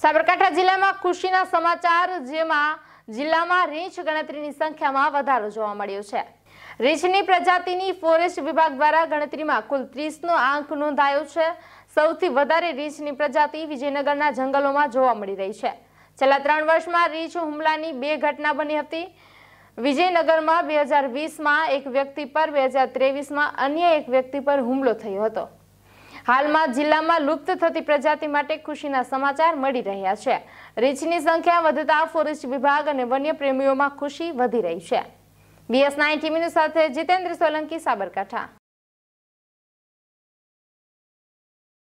સાબરકાંઠા જિલ્લામાં કૃષિના સમાચાર જેમાં જિલ્લામાં રીંછ ગણતરીની સંખ્યામાં વધારો જોવા મળ્યો છે રીંછની પ્રજાતિની ફોરેસ્ટ વિભાગ દ્વારા ગણતરીમાં કુલ ત્રીસનો આંક નોંધાયો છે સૌથી વધારે રીંછની પ્રજાતિ વિજયનગરના જંગલોમાં જોવા મળી રહી છે છેલ્લા ત્રણ વર્ષમાં રીંછ હુમલાની બે ઘટના બની હતી વિજયનગરમાં બે હજાર વીસમાં એક વ્યક્તિ પર બે હજાર ત્રેવીસમાં અન્ય એક વ્યક્તિ પર હુમલો થયો હતો હાલમાં જિલ્લામાં લુપ્ત થતી પ્રજાતિ માટે ખુશીના સમાચાર મળી રહ્યા છે રીંછની સંખ્યા વધતા ફોરેસ્ટ વિભાગ અને વન્ય પ્રેમીઓમાં ખુશી વધી રહી છે બીએસ નાઇન ટીવી સાથે જીતેન્દ્ર સોલંકી સાબરકાંઠા